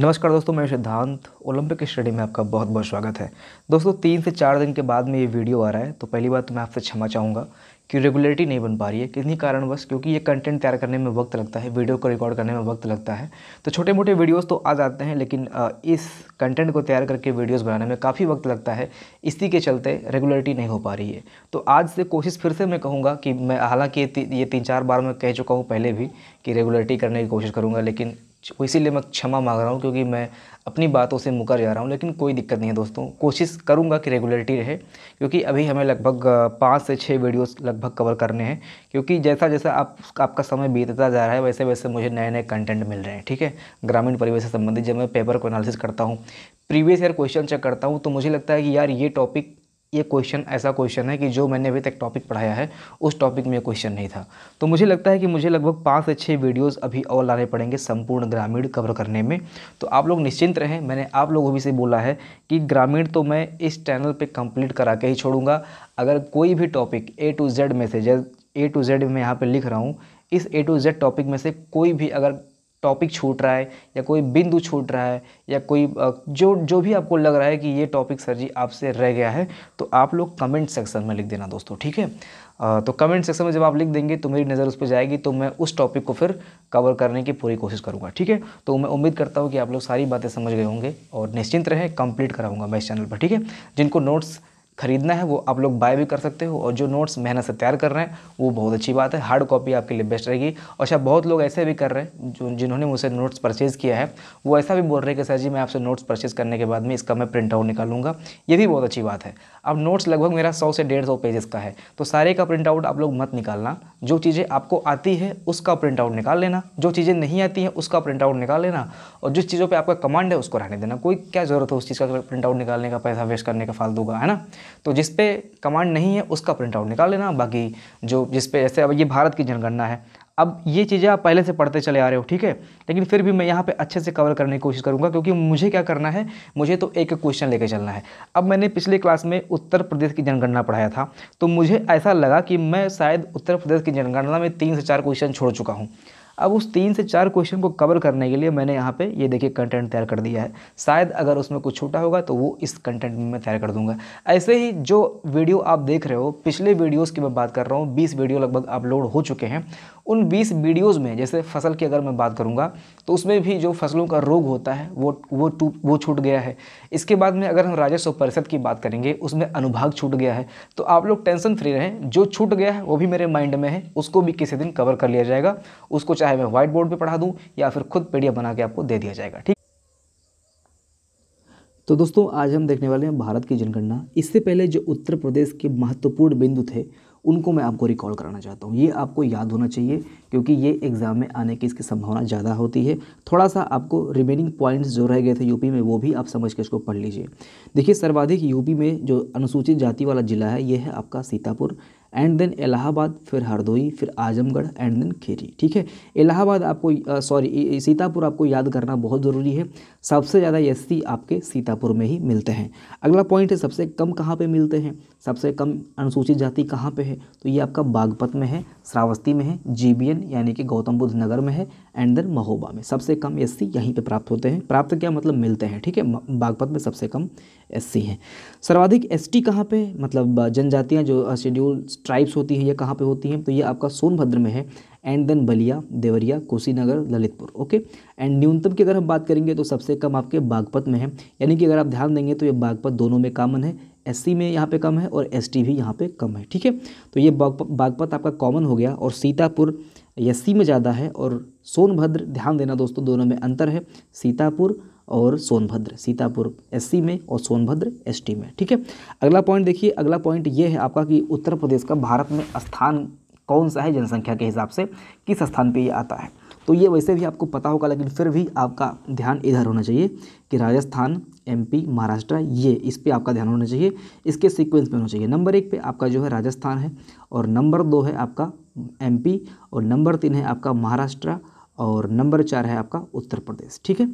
नमस्कार दोस्तों मैं सिद्धांत ओलंपिक स्टडी में आपका बहुत बहुत स्वागत है दोस्तों तीन से चार दिन के बाद में ये वीडियो आ रहा है तो पहली बात तो मैं आपसे क्षमा चाहूँगा कि रेगुलरिटी नहीं बन पा रही है कितनी कारणवश क्योंकि ये कंटेंट तैयार करने में वक्त लगता है वीडियो को रिकॉर्ड करने में वक्त लगता है तो छोटे मोटे वीडियोस तो आ जाते हैं लेकिन इस कंटेंट को तैयार करके वीडियोस बनाने में काफ़ी वक्त लगता है इसी के चलते रेगुलरिटी नहीं हो पा रही है तो आज से कोशिश फिर से मैं कहूँगा कि मैं हालाँकि ये तीन चार बार मैं कह चुका हूँ पहले भी कि रेगुलरिटी करने की कोशिश करूँगा लेकिन इसीलिए मैं क्षमा मांग रहा हूँ क्योंकि मैं अपनी बातों से मुकर जा रहा हूँ लेकिन कोई दिक्कत नहीं है दोस्तों कोशिश करूँगा कि रेगुलरिटी रहे क्योंकि अभी हमें लगभग पाँच से छः वीडियोस लगभग कवर करने हैं क्योंकि जैसा जैसा आप आपका समय बीतता जा रहा है वैसे वैसे मुझे नए नए कंटेंट मिल रहे हैं ठीक है ग्रामीण परिवेश से संबंधित जब मैं पेपर को एनालिसिस करता हूँ प्रीवियस ईयर क्वेश्चन चेक करता हूँ तो मुझे लगता है कि यार ये टॉपिक ये क्वेश्चन ऐसा क्वेश्चन है कि जो मैंने अभी तक टॉपिक पढ़ाया है उस टॉपिक में क्वेश्चन नहीं था तो मुझे लगता है कि मुझे लगभग पाँच से छः वीडियोस अभी और लाने पड़ेंगे संपूर्ण ग्रामीण कवर करने में तो आप लोग निश्चिंत रहें मैंने आप लोगों भी से बोला है कि ग्रामीण तो मैं इस चैनल पर कंप्लीट करा के ही छोड़ूंगा अगर कोई भी टॉपिक ए टू जेड में से ए टू जेड में यहाँ पर लिख रहा हूँ इस ए टू जेड टॉपिक में से कोई भी अगर टॉपिक छूट रहा है या कोई बिंदु छूट रहा है या कोई जो जो भी आपको लग रहा है कि ये टॉपिक सर जी आपसे रह गया है तो आप लोग कमेंट सेक्शन में लिख देना दोस्तों ठीक है तो कमेंट सेक्शन में जब आप लिख देंगे तो मेरी नज़र उस पर जाएगी तो मैं उस टॉपिक को फिर कवर करने की पूरी कोशिश करूँगा ठीक है तो मैं उम्मीद करता हूँ कि आप लोग सारी बातें समझ गए होंगे और निश्चिंत रहें कंप्लीट कराऊँगा मैं इस चैनल पर ठीक है जिनको नोट्स खरीदना है वो आप लोग बाय भी कर सकते हो और जो नोट्स मेहनत से तैयार कर रहे हैं वो बहुत अच्छी बात है हार्ड कॉपी आपके लिए बेस्ट रहेगी और अच्छा, शायद बहुत लोग ऐसे भी कर रहे हैं जो जिन्होंने मुझसे नोट्स परचेज़ किया है वो ऐसा भी बोल रहे हैं कि सर जी मैं आपसे नोट्स परचेज़ करने के बाद में इसका मैं प्रिंट आउट निकालूंगा ये भी बहुत अच्छी बात है अब नोट्स लगभग मेरा सौ से डेढ़ सौ पेजेस का है तो सारे का प्रिंट आउट आप लोग मत निकालना जो चीज़ें आपको आती है उसका प्रिंट आउट निकाल लेना जो चीज़ें नहीं आती हैं उसका प्रिंट आउट निकाल लेना और जिस चीज़ों पर आपका कमांड है उसको रहने देना कोई क्या ज़रूरत है उस चीज़ का प्रिंट आउट निकालने का पैसा वेस्ट करने का फालतू का है ना तो जिस पे कमांड नहीं है उसका प्रिंट आउट निकाल लेना बाकी जो जिस पे जैसे अब ये भारत की जनगणना है अब ये चीज़ें आप पहले से पढ़ते चले आ रहे हो ठीक है लेकिन फिर भी मैं यहाँ पे अच्छे से कवर करने की कोशिश करूँगा क्योंकि मुझे क्या करना है मुझे तो एक क्वेश्चन लेके चलना है अब मैंने पिछले क्लास में उत्तर प्रदेश की जनगणना पढ़ाया था तो मुझे ऐसा लगा कि मैं शायद उत्तर प्रदेश की जनगणना में तीन से चार क्वेश्चन छोड़ चुका हूँ अब उस तीन से चार क्वेश्चन को कवर करने के लिए मैंने यहाँ पे ये देखिए कंटेंट तैयार कर दिया है शायद अगर उसमें कुछ छूटा होगा तो वो इस कंटेंट में मैं तैयार कर दूंगा ऐसे ही जो वीडियो आप देख रहे हो पिछले वीडियोज़ की मैं बात कर रहा हूँ बीस वीडियो लगभग अपलोड हो चुके हैं उन 20 वीडियोज़ में जैसे फसल की अगर मैं बात करूँगा तो उसमें भी जो फसलों का रोग होता है वो वो टू वो छूट गया है इसके बाद में अगर हम राजस्व परिषद की बात करेंगे उसमें अनुभाग छूट गया है तो आप लोग टेंशन फ्री रहें जो छूट गया है वो भी मेरे माइंड में है उसको भी किसी दिन कवर कर लिया जाएगा उसको चाहे मैं व्हाइट बोर्ड पर पढ़ा दूँ या फिर खुद पी बना के आपको दे दिया जाएगा ठीक तो दोस्तों आज हम देखने वाले हैं भारत की जनगणना इससे पहले जो उत्तर प्रदेश के महत्वपूर्ण बिंदु थे उनको मैं आपको रिकॉल कराना चाहता हूँ ये आपको याद होना चाहिए क्योंकि ये एग्ज़ाम में आने की इसकी संभावना ज़्यादा होती है थोड़ा सा आपको रिमेनिंग पॉइंट्स जो रह गए थे यूपी में वो भी आप समझ के इसको पढ़ लीजिए देखिए सर्वाधिक यूपी में जो अनुसूचित जाति वाला ज़िला है ये है आपका सीतापुर एंड देन इलाहाबाद फिर हरदोई फिर आजमगढ़ एंड देन खेरी ठीक है इलाहाबाद आपको सॉरी सीतापुर आपको याद करना बहुत ज़रूरी है सबसे ज़्यादा एस आपके सीतापुर में ही मिलते हैं अगला पॉइंट है सबसे कम कहाँ पे मिलते हैं सबसे कम अनुसूचित जाति कहाँ पे है तो ये आपका बागपत में है श्रावस्ती में है जी यानी कि गौतम बुद्ध नगर में है एंड देन महोबा में सबसे कम एस यहीं पर प्राप्त होते हैं प्राप्त क्या मतलब मिलते हैं ठीक है बागपत में सबसे कम एस हैं सर्वाधिक एस टी कहाँ पर मतलब जनजातियाँ जो शेड्यूल ट्राइब्स होती हैं ये कहाँ पे होती हैं तो ये आपका सोनभद्र में है and then Ballia Deoria Kushinagar Lalitpur okay and न्यूनतम की अगर हम बात करेंगे तो सबसे कम आपके बागपत में है यानी कि अगर आप ध्यान देंगे तो ये बागपत दोनों में कॉमन है एस में यहाँ पे कम है और एस भी यहाँ पे कम है ठीक है तो ये बागपत आपका कॉमन हो गया और सीतापुर एस में ज़्यादा है और सोनभद्र ध्यान देना दोस्तों दोनों में अंतर है सीतापुर और सोनभद्र सीतापुर एससी में और सोनभद्र एसटी में ठीक है अगला पॉइंट देखिए अगला पॉइंट ये है आपका कि उत्तर प्रदेश का भारत में स्थान कौन सा है जनसंख्या के हिसाब से किस स्थान पे ये आता है तो ये वैसे भी आपको पता होगा लेकिन फिर भी आपका ध्यान इधर होना चाहिए कि राजस्थान एमपी महाराष्ट्र ये इस पर आपका ध्यान होना चाहिए इसके सीक्वेंस में होना चाहिए नंबर एक पे आपका जो है राजस्थान है और नंबर दो है आपका एमपी और नंबर तीन है आपका महाराष्ट्र और नंबर चार है आपका उत्तर प्रदेश ठीक है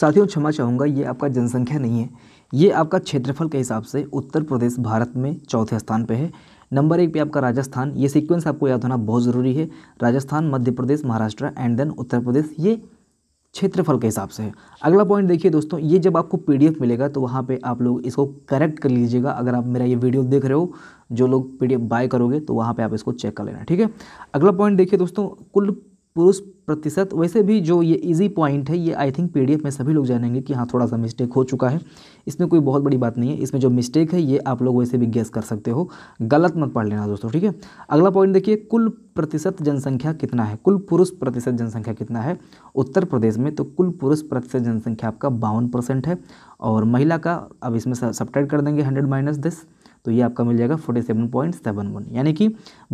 साथियों क्षमा चाहूँगा ये आपका जनसंख्या नहीं है ये आपका क्षेत्रफल के हिसाब से उत्तर प्रदेश भारत में चौथे स्थान पर है नंबर एक पे आपका राजस्थान ये सीक्वेंस आपको याद होना बहुत ज़रूरी है राजस्थान मध्य प्रदेश महाराष्ट्र एंड देन उत्तर प्रदेश ये क्षेत्रफल के हिसाब से है अगला पॉइंट देखिए दोस्तों ये जब आपको पीडीएफ मिलेगा तो वहाँ पे आप लोग इसको करेक्ट कर लीजिएगा अगर आप मेरा ये वीडियो देख रहे हो जो लोग पीडीएफ बाय करोगे तो वहाँ पे आप इसको चेक कर लेना ठीक है अगला पॉइंट देखिए दोस्तों कुल पुरुष प्रतिशत वैसे भी जो ये इजी पॉइंट है ये आई थिंक पीडीएफ में सभी लोग जानेंगे कि हाँ थोड़ा सा मिस्टेक हो चुका है इसमें कोई बहुत बड़ी बात नहीं है इसमें जो मिस्टेक है ये आप लोग वैसे भी गैस कर सकते हो गलत मत पढ़ लेना दोस्तों ठीक है अगला पॉइंट देखिए कुल प्रतिशत जनसंख्या कितना है कुल पुरुष प्रतिशत जनसंख्या कितना है उत्तर प्रदेश में तो कुल पुरुष प्रतिशत जनसंख्या आपका बावन है और महिला का अब इसमें सब कर देंगे हंड्रेड माइनस दिस तो ये आपका मिल जाएगा forty seven point seven one यानी कि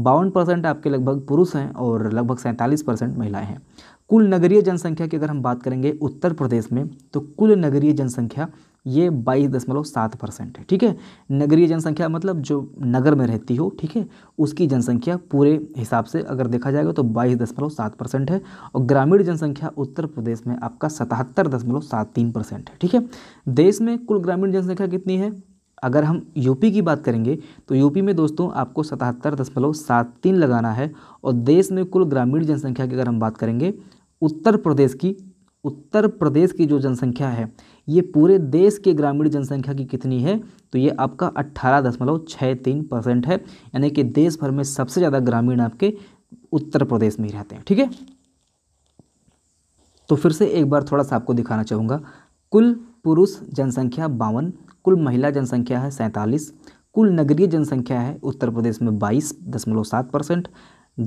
बावन परसेंट आपके लगभग पुरुष हैं और लगभग सैंतालीस परसेंट महिलाएँ हैं कुल नगरीय जनसंख्या की अगर हम बात करेंगे उत्तर प्रदेश में तो कुल नगरीय जनसंख्या ये बाईस दशमलव सात परसेंट है ठीक है नगरीय जनसंख्या मतलब जो नगर में रहती हो ठीक है उसकी जनसंख्या पूरे हिसाब से अगर देखा जाएगा तो बाईस दशमलव सात परसेंट है और ग्रामीण जनसंख्या उत्तर प्रदेश में आपका सतहत्तर दशमलव सात तीन परसेंट है ठीक है देश में कुल ग्रामीण जनसंख्या कितनी है अगर हम यूपी की बात करेंगे तो यूपी में दोस्तों आपको सतहत्तर दशमलव सात तीन लगाना है और देश में कुल ग्रामीण जनसंख्या की अगर हम बात करेंगे उत्तर प्रदेश की उत्तर प्रदेश की जो जनसंख्या है ये पूरे देश के ग्रामीण जनसंख्या की कितनी है तो ये आपका अट्ठारह दशमलव छः तीन परसेंट है यानी कि देश भर में सबसे ज़्यादा ग्रामीण आपके उत्तर प्रदेश में ही रहते हैं ठीक है तो फिर से एक बार थोड़ा सा आपको दिखाना चाहूँगा कुल पुरुष जनसंख्या बावन कुल महिला जनसंख्या है सैंतालीस कुल नगरीय जनसंख्या है उत्तर प्रदेश में बाईस दशमलव सात परसेंट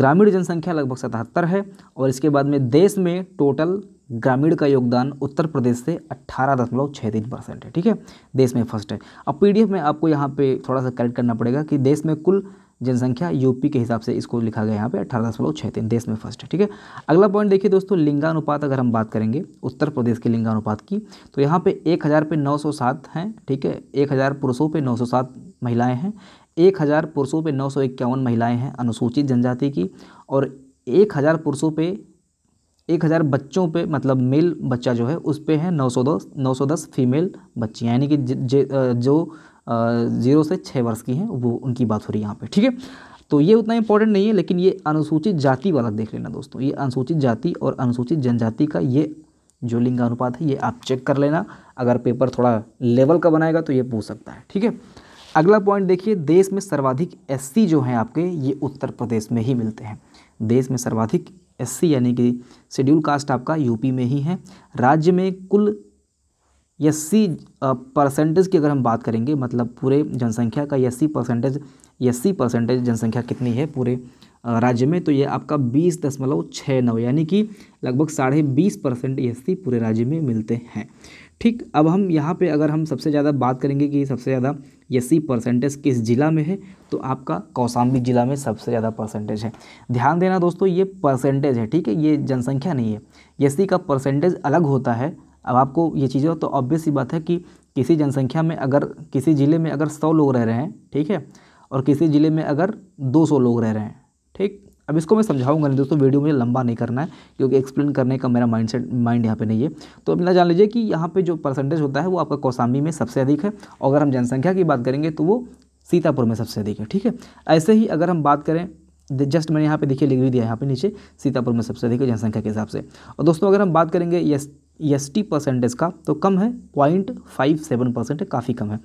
ग्रामीण जनसंख्या लगभग सतहत्तर है और इसके बाद में देश में टोटल ग्रामीण का योगदान उत्तर प्रदेश से अट्ठारह दशमलव छः तीन परसेंट है ठीक है देश में फर्स्ट है अब पीडीएफ में आपको यहाँ पे थोड़ा सा करेक्ट करना पड़ेगा कि देश में कुल जनसंख्या यूपी के हिसाब से इसको लिखा गया यहाँ पे अठारह दशमलव छः तीन देश में फर्स्ट है ठीक है अगला पॉइंट देखिए दोस्तों लिंगानुपात अगर हम बात करेंगे उत्तर प्रदेश के लिंगानुपात की तो यहाँ पे एक हज़ार पे नौ सौ सात हैं ठीक है एक हज़ार पुरुषों पे नौ सौ सात महिलाएँ हैं एक हज़ार पुरुषों पर नौ सौ इक्यावन महिलाएँ हैं अनुसूचित जनजाति की और एक हज़ार पुरुषों पर एक हज़ार बच्चों पे मतलब मेल बच्चा जो है उस पर है नौ सौ दस नौ सौ दस फीमेल बच्ची यानी कि जो ज़ीरो से छः वर्ष की हैं वो उनकी बात हो रही है यहाँ पर ठीक है तो ये उतना इंपॉर्टेंट नहीं है लेकिन ये अनुसूचित जाति वाला देख लेना दोस्तों ये अनुसूचित जाति और अनुसूचित जनजाति का ये जो लिंगानुपात है ये आप चेक कर लेना अगर पेपर थोड़ा लेवल का बनाएगा तो ये पूछ सकता है ठीक है अगला पॉइंट देखिए देश में सर्वाधिक एससी जो हैं आपके ये उत्तर प्रदेश में ही मिलते हैं देश में सर्वाधिक एससी यानी कि शेड्यूल कास्ट आपका यूपी में ही है राज्य में कुल सी परसेंटेज की अगर हम बात करेंगे मतलब पूरे जनसंख्या का सी परसेंटेज सी परसेंटेज जनसंख्या कितनी है पूरे राज्य में तो ये आपका बीस दशमलव छः नौ यानी कि लगभग साढ़े बीस परसेंट एस पूरे राज्य में मिलते हैं ठीक अब हम यहाँ पे अगर हम सबसे ज़्यादा बात करेंगे कि सबसे ज़्यादा एस परसेंटेज किस ज़िला में है तो आपका कौशाम्बी ज़िला में सबसे ज़्यादा परसेंटेज है ध्यान देना दोस्तों ये परसेंटेज है ठीक है ये जनसंख्या नहीं है एस का परसेंटेज अलग होता है अब आपको ये चीज़ें तो ऑब्वियस ही बात है कि किसी जनसंख्या में अगर किसी ज़िले में अगर सौ लोग रह रहे हैं ठीक है और किसी ज़िले में अगर दो सौ लोग रह रहे हैं ठीक अब इसको मैं समझाऊंगा नहीं दोस्तों वीडियो मुझे लंबा नहीं करना है क्योंकि एक्सप्लेन करने का मेरा माइंड सेट माइंड यहाँ पे नहीं है तो अपना जान लीजिए कि यहाँ पे जो परसेंटेज होता है वो आपका कौसाम्बी में सबसे अधिक है और अगर हम जनसंख्या की बात करेंगे तो वो सीतापुर में सबसे अधिक है ठीक है ऐसे ही अगर हम बात करें जस्ट मैंने यहाँ पे देखिए लिख भी दिया है यहाँ पे नीचे सीतापुर में सबसे अधिक है जनसंख्या के हिसाब से और दोस्तों अगर हम बात करेंगे यस टी e परसेंटेज का तो कम है पॉइंट फाइव सेवन परसेंट है काफ़ी कम है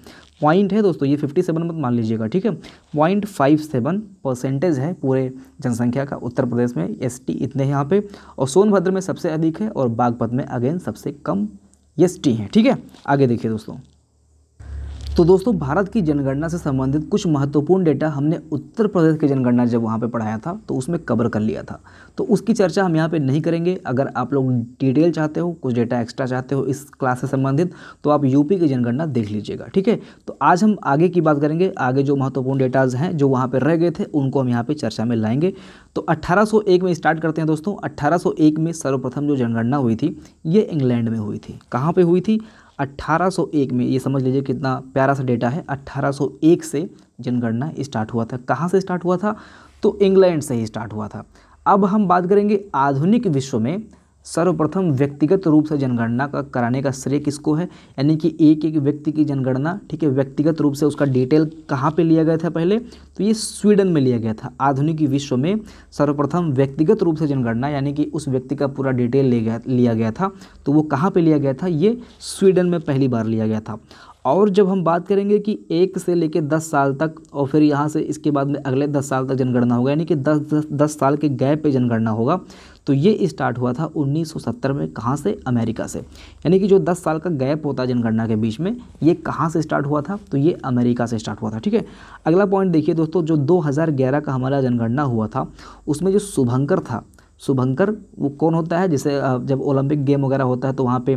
पॉइंट है दोस्तों ये फिफ्टी सेवन मत मान लीजिएगा ठीक है पॉइंट फाइव सेवन परसेंटेज है पूरे जनसंख्या का उत्तर प्रदेश में टी e इतने यहाँ पे और सोनभद्र में सबसे अधिक है और बागपत में अगेन सबसे कम टी e है ठीक है आगे देखिए दोस्तों तो दोस्तों भारत की जनगणना से संबंधित कुछ महत्वपूर्ण डेटा हमने उत्तर प्रदेश की जनगणना जब वहाँ पे पढ़ाया था तो उसमें कवर कर लिया था तो उसकी चर्चा हम यहाँ पे नहीं करेंगे अगर आप लोग डिटेल चाहते हो कुछ डेटा एक्स्ट्रा चाहते हो इस क्लास से संबंधित तो आप यूपी की जनगणना देख लीजिएगा ठीक है तो आज हम आगे की बात करेंगे आगे जो महत्वपूर्ण डेटाज हैं जो वहाँ पर रह गए थे उनको हम यहाँ पर चर्चा में लाएंगे तो अट्ठारह में स्टार्ट करते हैं दोस्तों अट्ठारह में सर्वप्रथम जो जनगणना हुई थी ये इंग्लैंड में हुई थी कहाँ पर हुई थी 1801 में ये समझ लीजिए कितना प्यारा सा डेटा है 1801 से जनगणना स्टार्ट हुआ था कहाँ से स्टार्ट हुआ था तो इंग्लैंड से ही स्टार्ट हुआ था अब हम बात करेंगे आधुनिक विश्व में सर्वप्रथम व्यक्तिगत रूप से जनगणना का कराने का श्रेय किसको है यानी कि एक एक व्यक्ति की जनगणना ठीक है व्यक्तिगत रूप से उसका डिटेल कहाँ पे लिया गया था पहले तो ये स्वीडन में लिया गया था आधुनिक विश्व में सर्वप्रथम व्यक्तिगत रूप से जनगणना यानी कि उस व्यक्ति का पूरा डिटेल ले गया लिया गया था तो वो कहाँ पर लिया गया था ये स्वीडन में पहली बार लिया गया था और जब हम बात करेंगे कि एक से लेकर दस साल तक और फिर यहाँ से इसके बाद में अगले दस साल तक जनगणना होगा यानी कि दस दस दस साल के गैप पे जनगणना होगा तो ये स्टार्ट हुआ था 1970 में कहाँ से अमेरिका से यानी कि जो 10 साल का गैप होता है जनगणना के बीच में ये कहाँ से स्टार्ट हुआ था तो ये अमेरिका से स्टार्ट हुआ था ठीक है अगला पॉइंट देखिए दोस्तों जो 2011 का हमारा जनगणना हुआ था उसमें जो शुभंकर था शुभंकर वो कौन होता है जैसे जब ओलंपिक गेम वगैरह होता है तो वहाँ पे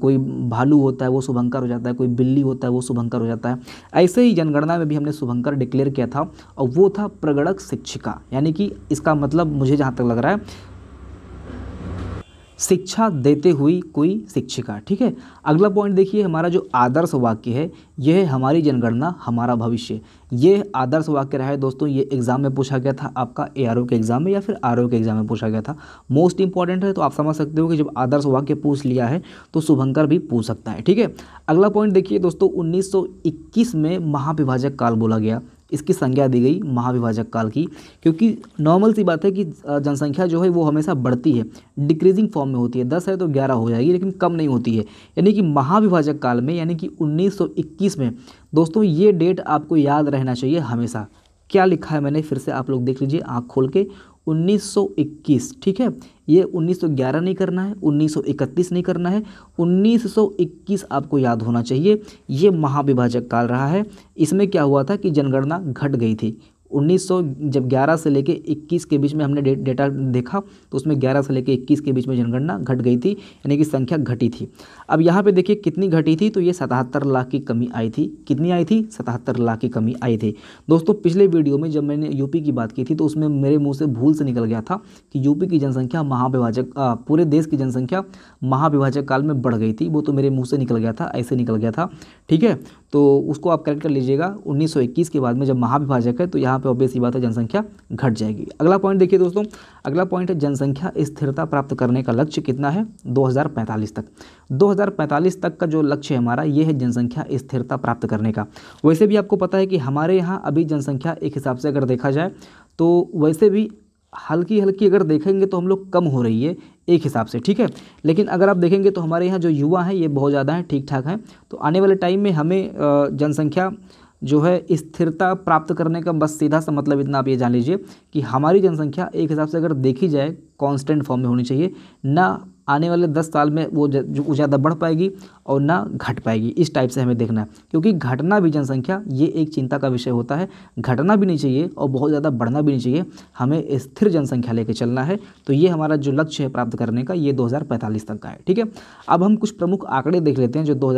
कोई भालू होता है वो शुभंकर हो जाता है कोई बिल्ली होता है वो शुभंकर हो जाता है ऐसे ही जनगणना में भी हमने शुभंकर डिक्लेयर किया था और वो था प्रगणक शिक्षिका यानी कि इसका मतलब मुझे जहाँ तक लग रहा है शिक्षा देते हुई कोई शिक्षिका ठीक है अगला पॉइंट देखिए हमारा जो आदर्श वाक्य है यह हमारी जनगणना हमारा भविष्य यह आदर्श वाक्य रहा है दोस्तों ये एग्ज़ाम में पूछा गया था आपका ए के एग्ज़ाम में या फिर आर के एग्ज़ाम में पूछा गया था मोस्ट इंपॉर्टेंट है तो आप समझ सकते हो कि जब आदर्श वाक्य पूछ लिया है तो शुभंकर भी पूछ सकता है ठीक है अगला पॉइंट देखिए दोस्तों उन्नीस में महाविभाजक काल बोला गया इसकी संज्ञा दी गई महाविभाजक काल की क्योंकि नॉर्मल सी बात है कि जनसंख्या जो है वो हमेशा बढ़ती है डिक्रीजिंग फॉर्म में होती है दस है तो ग्यारह हो जाएगी लेकिन कम नहीं होती है यानी कि महाविभाजक काल में यानी कि 1921 में दोस्तों ये डेट आपको याद रहना चाहिए हमेशा क्या लिखा है मैंने फिर से आप लोग देख लीजिए आँख खोल के 1921 ठीक है ये 1911 नहीं करना है 1931 नहीं करना है 1921 आपको याद होना चाहिए ये महाविभाजक काल रहा है इसमें क्या हुआ था कि जनगणना घट गई थी 1900 जब 11 से लेके 21 के बीच में हमने डेटा देखा तो उसमें 11 से लेके 21 के बीच में जनगणना घट गई थी यानी कि संख्या घटी थी अब यहाँ पे देखिए कितनी घटी थी तो ये सतहत्तर लाख की कमी आई थी कितनी आई थी सतहत्तर लाख की कमी आई थी दोस्तों पिछले वीडियो में जब मैंने यूपी की बात की थी तो उसमें मेरे मुंह से भूल से निकल गया था कि यूपी की जनसंख्या महाविभाजक पूरे देश की जनसंख्या महाविभाजक काल में बढ़ गई थी वो तो मेरे मुँह से निकल गया था ऐसे निकल गया था ठीक है तो उसको आप करेक्ट कर लीजिएगा उन्नीस के बाद में जब महाविभाजक है तो यहाँ पर ऑब्वियस ही बात है जनसंख्या घट जाएगी अगला पॉइंट देखिए दोस्तों अगला पॉइंट है जनसंख्या स्थिरता प्राप्त करने का लक्ष्य कितना है 2045 तक 2045 तक का जो लक्ष्य है हमारा ये है जनसंख्या स्थिरता प्राप्त करने का वैसे भी आपको पता है कि हमारे यहाँ अभी जनसंख्या एक हिसाब से अगर देखा जाए तो वैसे भी हल्की हल्की अगर देखेंगे तो हम लोग कम हो रही है एक हिसाब से ठीक है लेकिन अगर आप देखेंगे तो हमारे यहाँ जो युवा हैं ये बहुत ज़्यादा हैं ठीक ठाक हैं तो आने वाले टाइम में हमें जनसंख्या जो है स्थिरता प्राप्त करने का बस सीधा सा मतलब इतना आप ये जान लीजिए कि हमारी जनसंख्या एक हिसाब से अगर देखी जाए कांस्टेंट फॉर्म में होनी चाहिए ना आने वाले दस साल में वो जो ज़्यादा बढ़ पाएगी और ना घट पाएगी इस टाइप से हमें देखना है क्योंकि घटना भी जनसंख्या ये एक चिंता का विषय होता है घटना भी नहीं चाहिए और बहुत ज़्यादा बढ़ना भी नहीं चाहिए हमें स्थिर जनसंख्या लेकर चलना है तो ये हमारा जो लक्ष्य है प्राप्त करने का ये दो तक का है ठीक है अब हम कुछ प्रमुख आंकड़े देख लेते हैं जो दो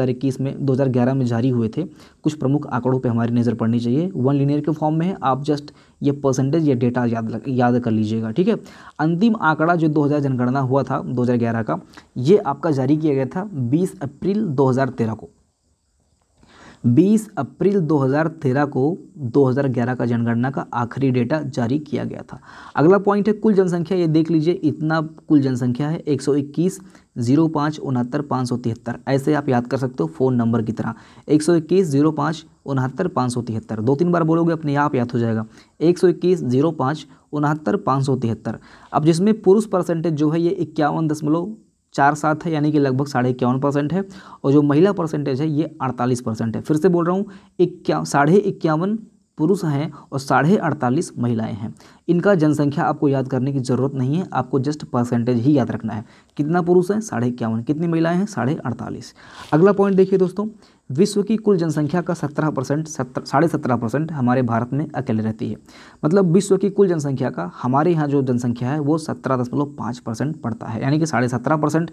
में दो में जारी हुए थे कुछ प्रमुख आंकड़ों पे हमारी नज़र पड़नी चाहिए वन लीनियर के फॉर्म में है आप जस्ट ये परसेंटेज या डेटा याद याद कर लीजिएगा ठीक है अंतिम आंकड़ा जो 2000 जनगणना हुआ था 2011 का ये आपका जारी किया गया था 20 अप्रैल 2013 को 20 अप्रैल 2013 को 2011 का जनगणना का आखिरी डेटा जारी किया गया था अगला पॉइंट है कुल जनसंख्या ये देख लीजिए इतना कुल जनसंख्या है 121 जीरो पाँच उनहत्तर पाँच सौ तिहत्तर ऐसे आप याद कर सकते हो फ़ोन नंबर की तरह एक सौ इक्कीस जीरो पाँच उनहत्तर पाँच सौ तिहत्तर दो तीन बार बोलोगे अपने आप याद हो जाएगा एक सौ इक्कीस जीरो पाँच उनहत्तर पाँच सौ तिहत्तर अब जिसमें पुरुष परसेंटेज जो है ये इक्यावन दशमलव चार सात है यानी कि लगभग साढ़े इक्यावन परसेंट है और जो महिला परसेंटेज है ये अड़तालीस परसेंट है फिर से बोल रहा हूँ इक्या साढ़े इक्यावन पुरुष हैं और साढ़े अड़तालीस महिलाएं हैं इनका जनसंख्या आपको याद करने की ज़रूरत नहीं है आपको जस्ट परसेंटेज ही याद रखना है कितना पुरुष है साढ़े इक्यावन कितनी महिलाएँ हैं साढ़े अड़तालीस अगला पॉइंट देखिए दोस्तों विश्व की कुल जनसंख्या का सत्रह परसेंट सत्र साढ़े सत्रह परसेंट हमारे भारत में अकेले रहती है मतलब विश्व की कुल जनसंख्या का हमारे यहाँ जो जनसंख्या है वो सत्रह दशमलव पाँच परसेंट पड़ता है यानी कि साढ़े सत्रह परसेंट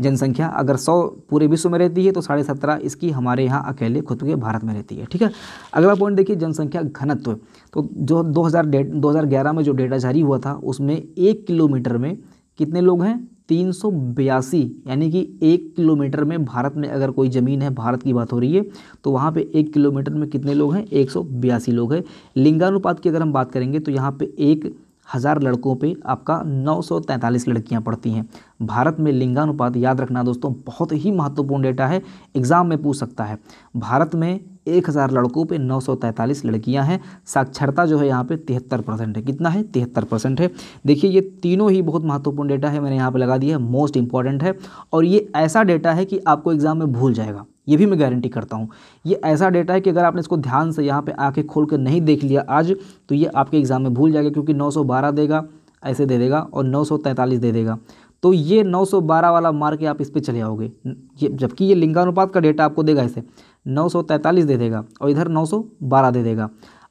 जनसंख्या अगर सौ पूरे विश्व में रहती है तो साढ़े सत्रह इसकी हमारे यहाँ अकेले खुद के भारत में रहती है ठीक है अगला पॉइंट देखिए जनसंख्या घनत्व तो जो दो हज़ार में जो डेटा जारी हुआ था उसमें एक किलोमीटर में कितने लोग हैं तीन सौ बयासी यानी कि एक किलोमीटर में भारत में अगर कोई ज़मीन है भारत की बात हो रही है तो वहाँ पे एक किलोमीटर में कितने लोग हैं एक सौ बयासी लोग हैं लिंगानुपात की अगर हम बात करेंगे तो यहाँ पे एक हज़ार लड़कों पे आपका 943 लड़कियां पढ़ती हैं भारत में लिंगानुपात याद रखना दोस्तों बहुत ही महत्वपूर्ण डेटा है एग्ज़ाम में पूछ सकता है भारत में एक हज़ार लड़कों पे 943 लड़कियां हैं साक्षरता जो है यहाँ पे तिहत्तर परसेंट है कितना है तिहत्तर परसेंट है देखिए ये तीनों ही बहुत महत्वपूर्ण डेटा है मैंने यहाँ पर लगा दिया है मोस्ट इंपॉर्टेंट है और ये ऐसा डेटा है कि आपको एग्ज़ाम में भूल जाएगा ये भी मैं गारंटी करता हूँ ये ऐसा डेटा है कि अगर आपने इसको ध्यान से यहाँ पे आंखें खोल कर नहीं देख लिया आज तो ये आपके एग्ज़ाम में भूल जाएगा क्योंकि 912 देगा ऐसे दे देगा और 943 दे देगा तो ये 912 वाला मार के आप इस पर चले आओगे ये जबकि ये लिंगानुपात का डेटा आपको देगा ऐसे नौ दे देगा और इधर 912 दे देगा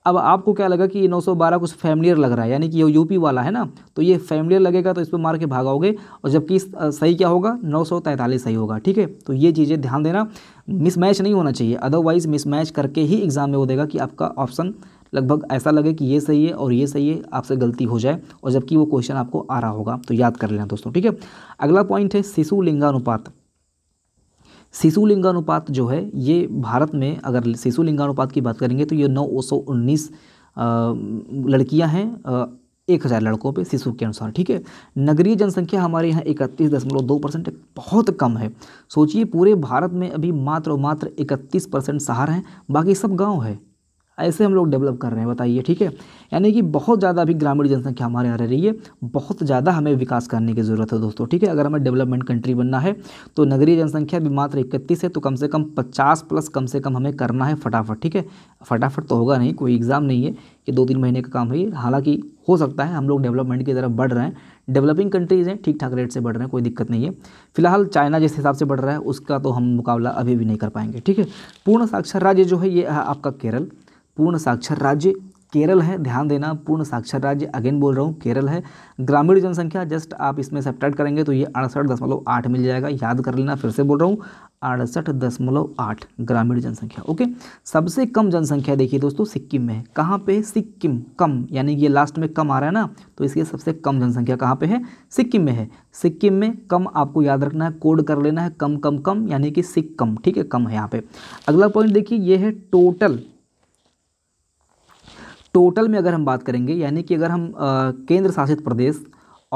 अब आपको क्या लगा कि ये 912 कुछ फैमिलियर लग रहा है यानी कि ये यूपी वाला है ना तो ये फैमिलियर लगेगा तो इस पर मार के भागाओगे और जबकि सही क्या होगा नौ सही होगा ठीक है तो ये चीज़ें ध्यान देना मिसमैच नहीं होना चाहिए अदरवाइज़ मिसमैच करके ही एग्ज़ाम में वो देगा कि आपका ऑप्शन लगभग ऐसा लगे कि ये सही है और ये सही है आपसे गलती हो जाए और जबकि वो क्वेश्चन आपको आ रहा होगा तो याद कर लेना दोस्तों ठीक है अगला पॉइंट है शिशु लिंगानुपात शिशु लिंगानुपात जो है ये भारत में अगर शिशु लिंगानुपात की बात करेंगे तो ये नौ सौ उन्नीस लड़कियाँ हैं एक हज़ार लड़कों पे शिशु के अनुसार ठीक है नगरीय जनसंख्या हमारे यहाँ इकतीस दशमलव दो परसेंट बहुत कम है सोचिए पूरे भारत में अभी मात्र और मात्र इकतीस परसेंट शहर हैं बाकी सब गांव है ऐसे हम लोग डेवलप कर रहे हैं बताइए ठीक है यानी कि बहुत ज़्यादा अभी ग्रामीण जनसंख्या हमारे यहाँ रह रही है बहुत ज़्यादा हमें विकास करने की ज़रूरत है दोस्तों ठीक है अगर हमें डेवलपमेंट कंट्री बनना है तो नगरीय जनसंख्या भी मात्र इकतीस है तो कम से कम पचास प्लस कम से कम हमें करना है फटाफट ठीक है फटाफट तो होगा नहीं कोई एग्ज़ाम नहीं है कि दो तीन महीने का काम है हालाँकि हो सकता है हम लोग डेवलपमेंट की तरफ बढ़ रहे हैं डेवलपिंग कंट्रीज़ हैं ठीक ठाक रेट से बढ़ रहे हैं कोई दिक्कत नहीं है फिलहाल चाइना जिस हिसाब से बढ़ रहा है उसका तो हम मुकाबला अभी भी नहीं कर पाएंगे ठीक है पूर्ण साक्षर राज्य जो है ये आपका केरल पूर्ण साक्षर राज्य केरल है ध्यान देना पूर्ण साक्षर राज्य अगेन बोल रहा हूँ केरल है ग्रामीण जनसंख्या जस्ट आप इसमें सेप्टेड करेंगे तो ये अड़सठ दशमलव आठ मिल जाएगा याद कर लेना फिर से बोल रहा हूँ अड़सठ दशमलव आठ ग्रामीण जनसंख्या ओके सबसे कम जनसंख्या देखिए दोस्तों सिक्किम में है कहाँ पे सिक्किम कम यानी ये लास्ट में कम आ रहा है ना तो इसके सबसे कम जनसंख्या कहाँ पे है सिक्किम में है सिक्किम में कम आपको याद रखना है कोड कर लेना है कम कम कम यानी कि सिक्कम ठीक है कम है यहाँ पे अगला पॉइंट देखिए ये है टोटल टोटल में अगर हम बात करेंगे यानी कि अगर हम केंद्र शासित प्रदेश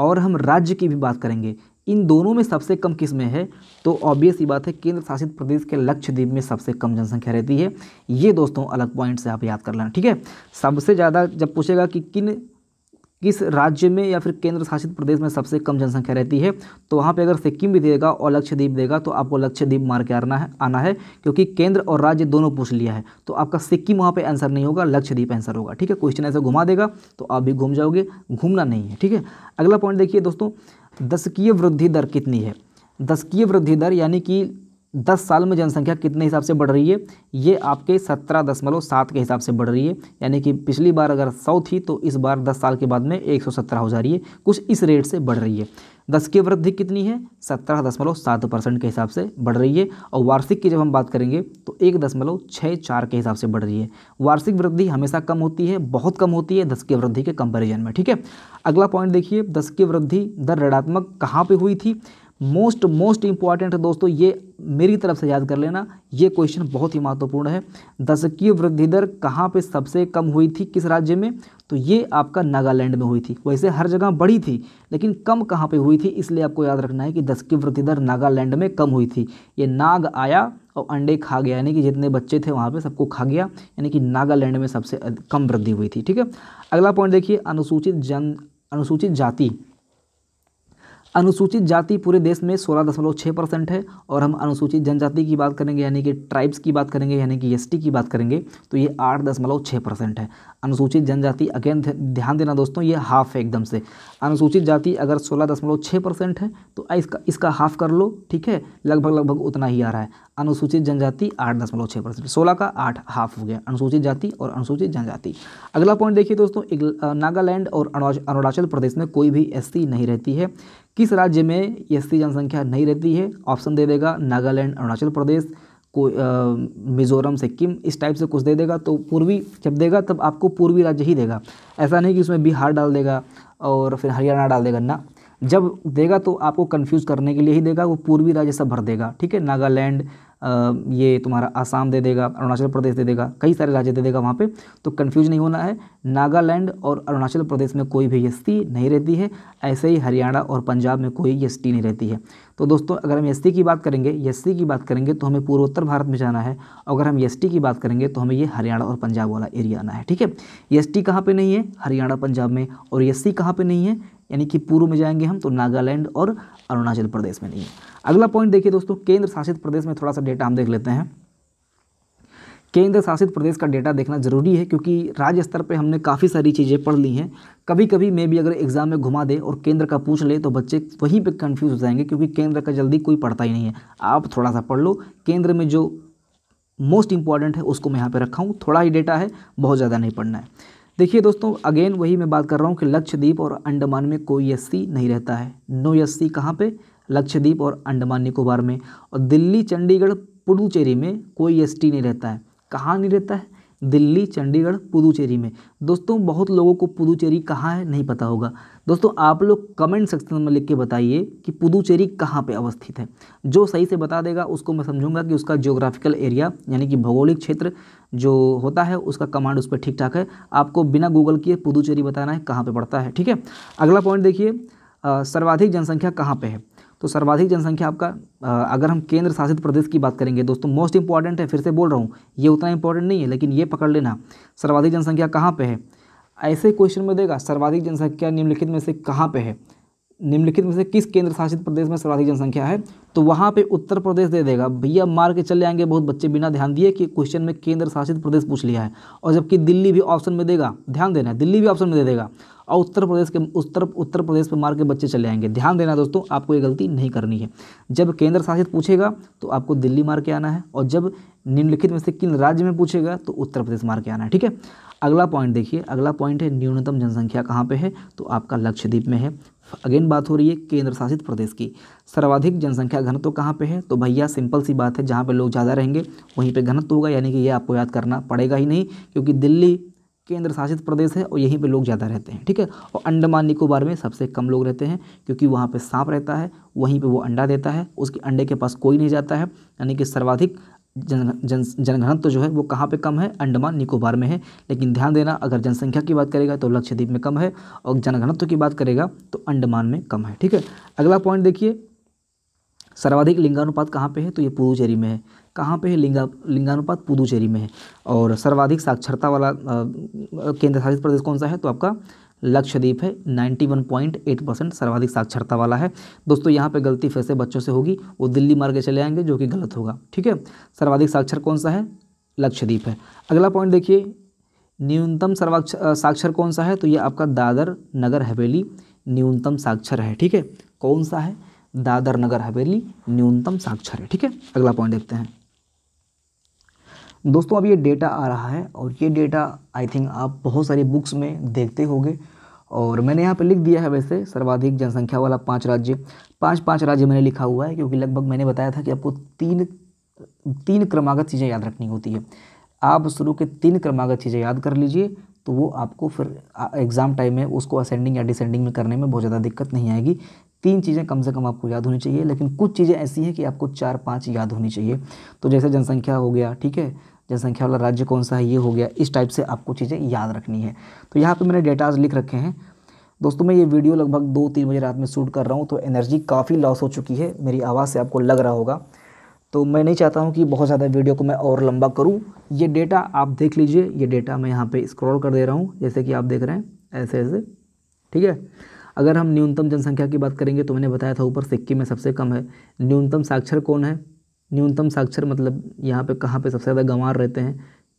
और हम राज्य की भी बात करेंगे इन दोनों में सबसे कम किस में है तो ऑब्वियस ये बात है केंद्र शासित प्रदेश के लक्षद्वीप में सबसे कम जनसंख्या रहती है ये दोस्तों अलग पॉइंट से आप याद कर लेना ठीक है सबसे ज़्यादा जब पूछेगा कि किन किस राज्य में या फिर केंद्र शासित प्रदेश में सबसे कम जनसंख्या रहती है तो वहाँ पे अगर सिक्किम भी देगा और लक्षद्वीप देगा तो आपको लक्षद्वीप मार के आना है आना है क्योंकि केंद्र और राज्य दोनों पूछ लिया है तो आपका सिक्किम वहाँ पे आंसर नहीं होगा लक्षद्वीप आंसर होगा ठीक है क्वेश्चन ऐसे घुमा देगा तो आप भी घूम जाओगे घूमना नहीं है ठीक है अगला पॉइंट देखिए दोस्तों दशकीय वृद्धि दर कितनी है दशकीय वृद्धि दर यानी कि दस साल में जनसंख्या कितने हिसाब से बढ़ रही है ये आपके सत्रह दशमलव सात के हिसाब से बढ़ रही है यानी कि पिछली बार अगर सौ थी तो इस बार दस साल के बाद में एक सौ सत्रह हो जा रही है कुछ इस रेट से बढ़ रही है दस की वृद्धि कितनी है सत्रह दशमलव सात परसेंट के हिसाब से बढ़ रही है और वार्षिक की जब हम बात करेंगे तो एक दशमलव छः चार के हिसाब से बढ़ रही है वार्षिक वृद्धि हमेशा कम होती है बहुत कम होती है दस की वृद्धि के कंपैरिजन में ठीक है अगला पॉइंट देखिए दस की वृद्धि दर ऋणात्मक कहाँ पर हुई थी मोस्ट मोस्ट इंपॉर्टेंट है दोस्तों ये मेरी तरफ से याद कर लेना ये क्वेश्चन बहुत ही महत्वपूर्ण है दशकीय वृद्धि दर कहाँ पे सबसे कम हुई थी किस राज्य में तो ये आपका नागालैंड में हुई थी वैसे हर जगह बड़ी थी लेकिन कम कहाँ पे हुई थी इसलिए आपको याद रखना है कि दशकीय वृद्धि दर नागालैंड में कम हुई थी ये नाग आया और अंडे खा गया यानी कि जितने बच्चे थे वहाँ पर सबको खा गया यानी कि नागालैंड में सबसे कम वृद्धि हुई थी ठीक है अगला पॉइंट देखिए अनुसूचित जन अनुसूचित जाति अनुसूचित जाति पूरे देश में सोलह दशमलव छः परसेंट है और हम अनुसूचित जनजाति की बात करेंगे यानी कि ट्राइब्स की बात करेंगे यानी कि एसटी की बात करेंगे तो ये आठ दशमलव छः परसेंट है अनुसूचित जनजाति अगेन ध्यान देना दोस्तों ये हाफ है एकदम से अनुसूचित जाति अगर सोलह दशमलव छः परसेंट है तो इसका इसका हाफ कर लो ठीक है लगभग लगभग उतना ही आ रहा है अनुसूचित जनजाति आठ दशमलव छः परसेंट सोलह का आठ हाफ हो गया अनुसूचित जाति और अनुसूचित जनजाति अगला पॉइंट देखिए दोस्तों नागालैंड और अरुणाचल प्रदेश में कोई भी एससी नहीं रहती है किस राज्य में एस जनसंख्या नहीं रहती है ऑप्शन दे देगा नागालैंड अरुणाचल प्रदेश को मिज़ोरम सिक्किम इस टाइप से कुछ दे देगा तो पूर्वी जब देगा तब आपको पूर्वी राज्य ही देगा ऐसा नहीं कि उसमें बिहार डाल देगा और फिर हरियाणा डाल देगा ना जब देगा तो आपको कन्फ्यूज़ करने के लिए ही देगा वो पूर्वी राज्य सब भर देगा ठीक है नागालैंड ये तुम्हारा आसाम दे देगा अरुणाचल प्रदेश दे देगा कई सारे राज्य दे देगा वहाँ पे तो कन्फ्यूज नहीं होना है नागालैंड और अरुणाचल प्रदेश में कोई भी एस नहीं रहती है ऐसे ही हरियाणा और पंजाब में कोई एस नहीं रहती है तो दोस्तों अगर हम एस की बात करेंगे एस की बात करेंगे तो हमें पूर्वोत्तर भारत में जाना है अगर हम एस की बात करेंगे तो हमें ये हरियाणा और पंजाब वाला एरिया आना है ठीक है एस टी कहाँ पर नहीं है हरियाणा पंजाब में और एस सी कहाँ पर नहीं है यानी कि पूर्व में जाएंगे हम तो नागालैंड और अरुणाचल प्रदेश में नहीं है अगला पॉइंट देखिए दोस्तों केंद्र शासित प्रदेश में थोड़ा सा डेटा हम देख लेते हैं केंद्र शासित प्रदेश का डेटा देखना जरूरी है क्योंकि राज्य स्तर पर हमने काफ़ी सारी चीज़ें पढ़ ली हैं कभी कभी मे भी अगर एग्ज़ाम में घुमा दे और केंद्र का पूछ ले तो बच्चे वहीं पे कंफ्यूज हो जाएंगे क्योंकि केंद्र का जल्दी कोई पढ़ता ही नहीं है आप थोड़ा सा पढ़ लो केंद्र में जो मोस्ट इंपॉर्टेंट है उसको मैं यहाँ पे रखा हूँ थोड़ा ही डेटा है बहुत ज़्यादा नहीं पढ़ना है देखिए दोस्तों अगेन वही मैं बात कर रहा हूँ कि लक्षद्वीप और अंडमान में कोई एस नहीं रहता है नो एस सी कहाँ पर लक्षद्वीप और अंडमान निकोबार में और दिल्ली चंडीगढ़ पुडुचेरी में कोई एस नहीं रहता है कहाँ नहीं रहता है दिल्ली चंडीगढ़ पुदुचेरी में दोस्तों बहुत लोगों को पुदुचेरी कहाँ है नहीं पता होगा दोस्तों आप लोग कमेंट सेक्शन में लिख के बताइए कि पुदुचेरी कहाँ पे अवस्थित है जो सही से बता देगा उसको मैं समझूंगा कि उसका जियोग्राफिकल एरिया यानी कि भौगोलिक क्षेत्र जो होता है उसका कमांड उस पर ठीक ठाक है आपको बिना गूगल किए पुदुचेरी बताना है कहाँ पर पड़ता है ठीक है अगला पॉइंट देखिए सर्वाधिक जनसंख्या कहाँ पर है तो सर्वाधिक जनसंख्या आपका अगर हम केंद्र शासित प्रदेश की बात करेंगे दोस्तों मोस्ट इंपॉर्टेंट है फिर से बोल रहा हूँ ये उतना इंपॉर्टेंट नहीं है लेकिन ये पकड़ लेना सर्वाधिक जनसंख्या कहाँ पर है ऐसे क्वेश्चन में देगा सर्वाधिक जनसंख्या निम्नलिखित में से कहाँ पे है निम्नलिखित में से किस केंद्र शासित प्रदेश में सर्वाधिक जनसंख्या है तो वहाँ पे उत्तर प्रदेश दे देगा भैया मार के चले आएंगे बहुत बच्चे बिना ध्यान दिए कि क्वेश्चन में केंद्र शासित प्रदेश पूछ लिया है और जबकि दिल्ली भी ऑप्शन में देगा ध्यान देना दिल्ली भी ऑप्शन में दे देगा और उत्तर प्रदेश के उत्तर उत्तर प्रदेश पर मार के बच्चे चले आएंगे ध्यान देना दोस्तों आपको ये गलती नहीं करनी है जब केंद्र शासित पूछेगा तो आपको दिल्ली मार के आना है और जब निम्नलिखित में से किन राज्य में पूछेगा तो उत्तर प्रदेश मार के आना है ठीक है अगला पॉइंट देखिए अगला पॉइंट है न्यूनतम जनसंख्या कहाँ पे है तो आपका लक्षद्वीप में है अगेन बात हो रही है केंद्र शासित प्रदेश की सर्वाधिक जनसंख्या घनत्व तो कहाँ पे है तो भैया सिंपल सी बात है जहाँ पे लोग ज़्यादा रहेंगे वहीं पे घनत्व होगा यानी कि ये आपको याद करना पड़ेगा ही नहीं क्योंकि दिल्ली केंद्र शासित प्रदेश है और यहीं पर लोग ज़्यादा रहते हैं ठीक है और अंडमान निकोबार में सबसे कम लोग रहते हैं क्योंकि वहाँ पर सांप रहता है वहीं पर वो अंडा देता है उसके अंडे के पास कोई नहीं जाता है यानी कि सर्वाधिक जन जन जनघनत्व तो जो है वो कहाँ पे कम है अंडमान निकोबार में है लेकिन ध्यान देना अगर जनसंख्या की बात करेगा तो लक्षद्वीप में कम है और जनघनत्व तो की बात करेगा तो अंडमान में कम है ठीक है अगला पॉइंट देखिए सर्वाधिक लिंगानुपात कहाँ पे है तो ये पुदुचेरी में है कहाँ पे है लिंगा लिंगानुपात पुदुचेरी में है और सर्वाधिक साक्षरता वाला केंद्र शासित प्रदेश कौन सा है तो आपका लक्षद्वीप है 91.8 परसेंट सर्वाधिक साक्षरता वाला है दोस्तों यहाँ पे गलती फिर से बच्चों से होगी वो दिल्ली मार के चले आएंगे जो कि गलत होगा ठीक है सर्वाधिक साक्षर कौन सा है लक्षद्वीप है अगला पॉइंट देखिए न्यूनतम सर्वाक्षर साक्षर कौन सा है तो ये आपका दादर नगर हवेली न्यूनतम साक्षर है ठीक है कौन सा है दादर नगर हवेली न्यूनतम साक्षर है ठीक है अगला पॉइंट देखते हैं दोस्तों अब ये डेटा आ रहा है और ये डेटा आई थिंक आप बहुत सारी बुक्स में देखते होंगे और मैंने यहाँ पे लिख दिया है वैसे सर्वाधिक जनसंख्या वाला पांच राज्य पांच पांच राज्य मैंने लिखा हुआ है क्योंकि लगभग मैंने बताया था कि आपको तीन तीन क्रमागत चीज़ें याद रखनी होती है आप शुरू के तीन क्रमागत चीज़ें याद कर लीजिए तो वो आपको फिर एग्ज़ाम टाइम में उसको असेंडिंग या डिसेंडिंग में करने में बहुत ज़्यादा दिक्कत नहीं आएगी तीन चीज़ें कम से कम आपको याद होनी चाहिए लेकिन कुछ चीज़ें ऐसी हैं कि आपको चार पाँच याद होनी चाहिए तो जैसे जनसंख्या हो गया ठीक है जनसंख्या वाला राज्य कौन सा है ये हो गया इस टाइप से आपको चीज़ें याद रखनी है तो यहाँ पर मैंने डेटाज लिख रखे हैं दोस्तों मैं ये वीडियो लगभग दो तीन बजे रात में शूट कर रहा हूँ तो एनर्जी काफ़ी लॉस हो चुकी है मेरी आवाज़ से आपको लग रहा होगा तो मैं नहीं चाहता हूँ कि बहुत ज़्यादा वीडियो को मैं और लंबा करूँ ये डेटा आप देख लीजिए ये डेटा मैं यहाँ पर स्क्रॉल कर दे रहा हूँ जैसे कि आप देख रहे हैं ऐसे ऐसे ठीक है अगर हम न्यूनतम जनसंख्या की बात करेंगे तो मैंने बताया था ऊपर सिक्किम में सबसे कम है न्यूनतम साक्षर कौन है न्यूनतम साक्षर मतलब यहाँ पे कहाँ पे सबसे ज़्यादा गंवार रहते हैं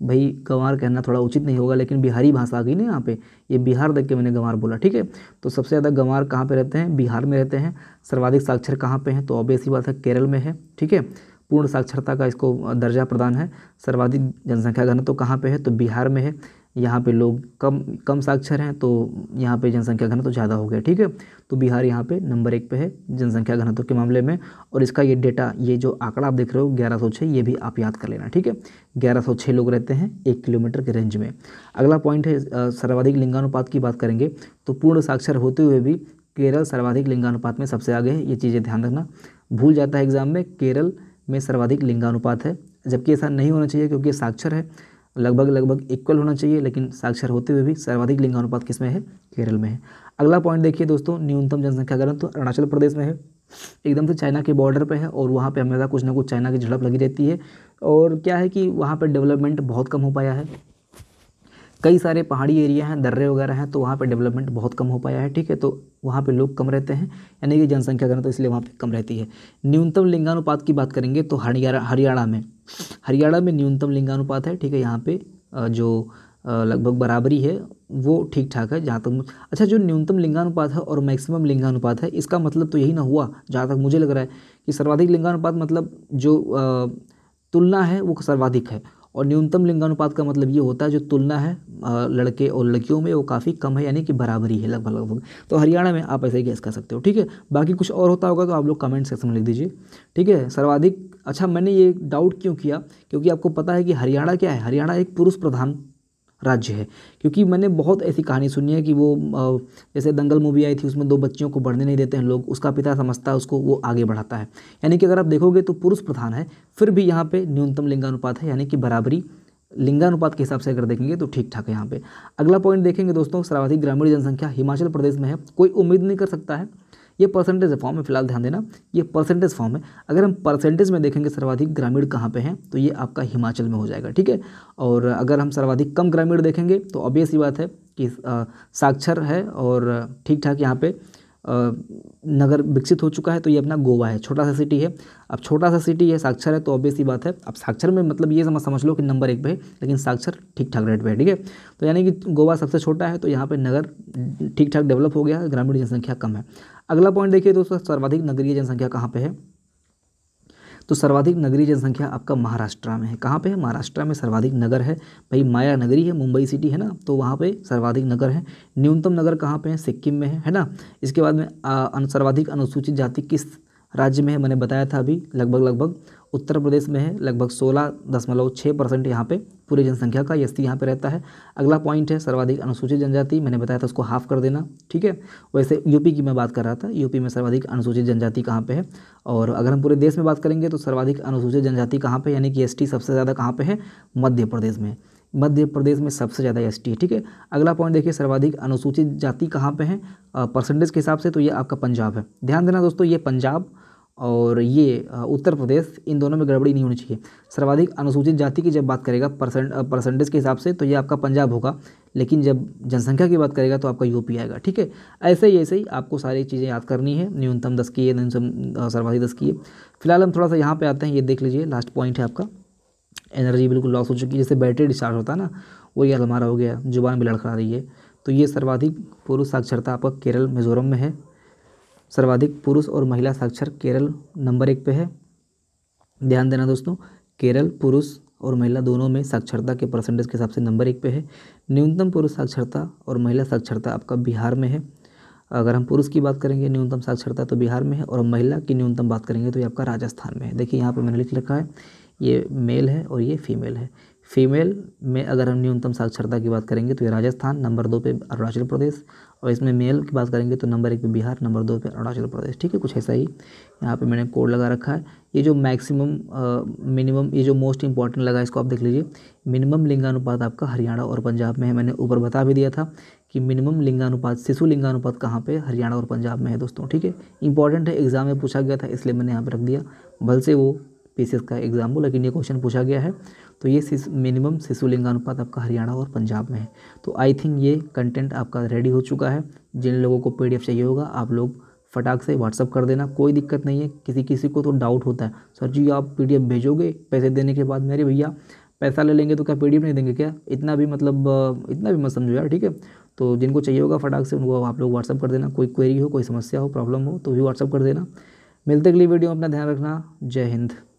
भाई गंवार कहना थोड़ा उचित नहीं होगा लेकिन बिहारी भाषा आ गई ना यहाँ पे ये बिहार देख के मैंने गंवार बोला ठीक है तो सबसे ज़्यादा गंवार कहाँ पे रहते हैं बिहार में रहते हैं सर्वाधिक साक्षर कहाँ पे हैं तो ऑब्वियस बात है केरल में है ठीक है पूर्ण साक्षरता का इसको दर्जा प्रदान है सर्वाधिक जनसंख्या घनत्व तो कहाँ पे है तो बिहार में है यहाँ पे लोग कम कम साक्षर हैं तो यहाँ पे जनसंख्या घनत्व ज़्यादा हो गया ठीक है तो बिहार यहाँ पे नंबर एक पे है जनसंख्या घनत्व के मामले में और इसका ये डेटा ये जो आंकड़ा आप देख रहे हो ग्यारह सौ छः ये भी आप याद कर लेना ठीक है ग्यारह सौ छः लोग रहते हैं एक किलोमीटर के रेंज में अगला पॉइंट है सर्वाधिक लिंगानुपात की बात करेंगे तो पूर्ण साक्षर होते हुए भी केरल सर्वाधिक लिंगानुपात में सबसे आगे है ये चीज़ें ध्यान रखना भूल जाता है एग्ज़ाम में केरल में सर्वाधिक लिंगानुपात है जबकि ऐसा नहीं होना चाहिए क्योंकि साक्षर है लगभग लगभग इक्वल होना चाहिए लेकिन साक्षर होते हुए भी सर्वाधिक लिंगानुपात किस में है केरल में है अगला पॉइंट देखिए दोस्तों न्यूनतम जनसंख्या ग्रंथ तो अरुणाचल प्रदेश में है एकदम से चाइना के बॉर्डर पर है और वहाँ पर हमेशा कुछ ना कुछ चाइना की झड़प लगी रहती है और क्या है कि वहाँ पर डेवलपमेंट बहुत कम हो पाया है कई सारे पहाड़ी एरिया हैं दर्रे वगैरह हैं तो वहाँ पर डेवलपमेंट बहुत कम हो पाया है ठीक है तो वहाँ पे लोग कम रहते हैं यानी कि जनसंख्या कम तो इसलिए वहाँ पे कम रहती है न्यूनतम लिंगानुपात की बात करेंगे तो हरियाणा हरियाणा में हरियाणा में न्यूनतम लिंगानुपात है ठीक है यहाँ पे जो लगभग बराबरी है वो ठीक ठाक है जहाँ तक अच्छा जो न्यूनतम लिंगानुपात है और मैक्सिमम लिंगानुपात है इसका मतलब तो यही ना हुआ जहाँ तक मुझे लग रहा है कि सर्वाधिक लिंगानुपात मतलब जो तुलना है वो सर्वाधिक है और न्यूनतम लिंगानुपात का मतलब ये होता है जो तुलना है लड़के और लड़कियों में वो काफ़ी कम है यानी कि बराबरी है लगभग लगभग तो हरियाणा में आप ऐसे ही गैस कर सकते हो ठीक है बाकी कुछ और होता होगा तो आप लोग कमेंट सेक्शन में लिख दीजिए ठीक है सर्वाधिक अच्छा मैंने ये डाउट क्यों किया क्योंकि आपको पता है कि हरियाणा क्या है हरियाणा एक पुरुष प्रधान राज्य है क्योंकि मैंने बहुत ऐसी कहानी सुनी है कि वो जैसे दंगल मूवी आई थी उसमें दो बच्चियों को बढ़ने नहीं देते हैं लोग उसका पिता समझता है उसको वो आगे बढ़ाता है यानी कि अगर आप देखोगे तो पुरुष प्रधान है फिर भी यहाँ पर न्यूनतम लिंगानुपात है यानी कि बराबरी लिंगानुपात के हिसाब से अगर देखेंगे तो ठीक ठाक है यहाँ पर अगला पॉइंट देखेंगे दोस्तों सर्वाधिक ग्रामीण जनसंख्या हिमाचल प्रदेश में है कोई उम्मीद नहीं कर सकता है ये परसेंटेज फॉर्म है फिलहाल ध्यान देना ये परसेंटेज फॉर्म है अगर हम परसेंटेज में देखेंगे सर्वाधिक ग्रामीण कहाँ पे हैं तो ये आपका हिमाचल में हो जाएगा ठीक है और अगर हम सर्वाधिक कम ग्रामीण देखेंगे तो ऑब्वियस ही बात है कि साक्षर है और ठीक ठाक यहाँ पर नगर विकसित हो चुका है तो ये अपना गोवा है छोटा सा सिटी है अब छोटा सा सिटी है साक्षर है तो ऑब्वियस ही बात है अब साक्षर में मतलब ये समझ समझ लो कि नंबर एक पे है लेकिन साक्षर ठीक ठाक रेट पे है ठीक है तो यानी कि गोवा सबसे छोटा है तो यहाँ पर नगर ठीक ठाक डेवलप हो गया है ग्रामीण जनसंख्या कम है अगला पॉइंट देखिए दोस्तों सर्वाधिक नगरीय जनसंख्या कहाँ पर है तो सर्वाधिक नगरीय जनसंख्या आपका महाराष्ट्र में है कहाँ पे है महाराष्ट्र में सर्वाधिक नगर है भाई माया नगरी है मुंबई सिटी है ना तो वहाँ पे सर्वाधिक नगर है न्यूनतम नगर कहाँ पे है सिक्किम में है है ना इसके बाद में सर्वाधिक अनुसूचित जाति किस राज्य में है मैंने बताया था अभी लगभग लगभग उत्तर प्रदेश में है लगभग सोलह दशमलव छः परसेंट यहाँ पर पूरे जनसंख्या का एस टी यहाँ पर रहता है अगला पॉइंट है सर्वाधिक अनुसूचित जनजाति मैंने बताया था उसको हाफ कर देना ठीक है वैसे यूपी की मैं बात कर रहा था यूपी में सर्वाधिक अनुसूचित जनजाति कहाँ पर है और अगर हम पूरे देश में बात करेंगे तो सर्वाधिक अनुसूचित जनजाति कहाँ पर यानी कि एस सबसे ज़्यादा कहाँ पर है मध्य प्रदेश में मध्य प्रदेश में सबसे ज़्यादा एस टी है ठीक है अगला पॉइंट देखिए सर्वाधिक अनुसूचित जाति कहाँ पे है परसेंटेज के हिसाब से तो ये आपका पंजाब है ध्यान देना दोस्तों ये पंजाब और ये उत्तर प्रदेश इन दोनों में गड़बड़ी नहीं होनी चाहिए सर्वाधिक अनुसूचित जाति की जब बात करेगा परसेंट परसेंटेज के हिसाब से तो ये आपका पंजाब होगा लेकिन जब जनसंख्या की बात करेगा तो आपका यूपी आएगा ठीक है ऐसे ही ऐसे ही आपको सारी चीज़ें याद करनी है न्यूनतम दस की है न्यूनतम सर्वाधिक दस की है फिलहाल हम थोड़ा सा यहाँ पर आते हैं ये देख लीजिए लास्ट पॉइंट है आपका एनर्जी बिल्कुल लॉस हो चुकी है जैसे बैटरी डिस्चार्ज होता है ना वो यार हमारा हो गया जुबान भी लड़खड़ा रही है तो ये सर्वाधिक पुरुष साक्षरता आपका केरल मिजोरम में है सर्वाधिक पुरुष और महिला साक्षर केरल नंबर एक पे है ध्यान देना दोस्तों केरल पुरुष और महिला दोनों में साक्षरता के परसेंटेज के हिसाब से नंबर एक पे है न्यूनतम पुरुष साक्षरता और महिला साक्षरता आपका बिहार में है अगर हम पुरुष की बात करेंगे न्यूनतम साक्षरता तो बिहार में है और महिला की न्यूनतम बात करेंगे तो ये आपका राजस्थान में है देखिए यहाँ पर मैंने लिख रखा है ये मेल है और ये फीमेल है फीमेल में अगर हम न्यूनतम साक्षरता की बात करेंगे तो ये राजस्थान नंबर दो पे अरुणाचल प्रदेश और इसमें मेल की बात करेंगे तो नंबर एक पे बिहार नंबर दो पे अरुणाचल प्रदेश ठीक है कुछ ऐसा ही यहाँ पे मैंने कोड लगा रखा है ये जो मैक्सिमम मिनिमम ये जो मोस्ट इंपॉर्टेंट लगा इसको आप देख लीजिए मिनिमम लिंगानुपात आपका हरियाणा और पंजाब में है मैंने ऊपर बता भी दिया था कि मिनिमम लिंगानुपात शिशु लिंगानुपात कहाँ पर हरियाणा और पंजाब में है दोस्तों ठीक है इंपॉर्टेंट है एग्ज़ाम में पूछा गया था इसलिए मैंने यहाँ पर रख दिया भल से वो पीसीएस का एग्जाम्पल लेकिन ये क्वेश्चन पूछा गया है तो ये सिस, मिनिमम शिशु लिंगानुपात आपका हरियाणा और पंजाब में है तो आई थिंक ये कंटेंट आपका रेडी हो चुका है जिन लोगों को पी चाहिए होगा आप लोग फटाक से व्हाट्सअप कर देना कोई दिक्कत नहीं है किसी किसी को तो डाउट होता है सर जी आप पी भेजोगे पैसे देने के बाद मेरे भैया पैसा ले लेंगे तो क्या पी नहीं देंगे क्या इतना भी मतलब इतना भी मत समझो यार ठीक है तो जिनको चाहिए होगा फटाक से उनको आप लोग व्हाट्सअप कर देना कोई क्वेरी हो कोई समस्या हो प्रॉब्लम हो तो भी व्हाट्सअप कर देना मिलते अगली वीडियो में अपना ध्यान रखना जय हिंद